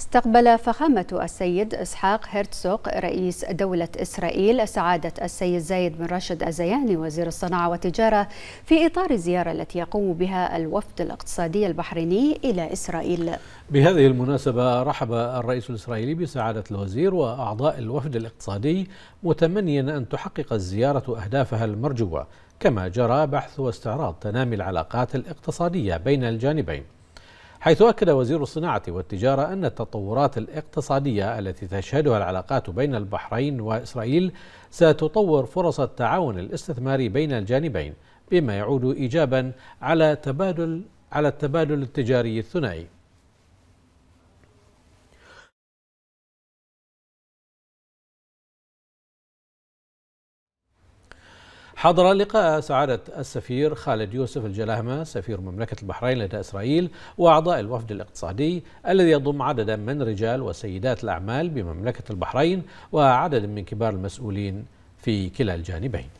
استقبل فخامة السيد إسحاق هرتسوق رئيس دولة إسرائيل سعادة السيد زايد بن راشد الزياني وزير الصناعة والتجارة في إطار الزيارة التي يقوم بها الوفد الاقتصادي البحريني إلى إسرائيل بهذه المناسبة رحب الرئيس الإسرائيلي بسعادة الوزير وأعضاء الوفد الاقتصادي متمنيا أن تحقق الزيارة أهدافها المرجوة كما جرى بحث واستعراض تنامي العلاقات الاقتصادية بين الجانبين حيث أكد وزير الصناعة والتجارة أن التطورات الاقتصادية التي تشهدها العلاقات بين البحرين وإسرائيل ستطور فرص التعاون الاستثماري بين الجانبين بما يعود إيجابا على تبادل على التبادل التجاري الثنائي حضر لقاء سعادة السفير خالد يوسف الجلاهمة سفير مملكة البحرين لدى إسرائيل وأعضاء الوفد الاقتصادي الذي يضم عددا من رجال وسيدات الأعمال بمملكة البحرين وعدد من كبار المسؤولين في كلا الجانبين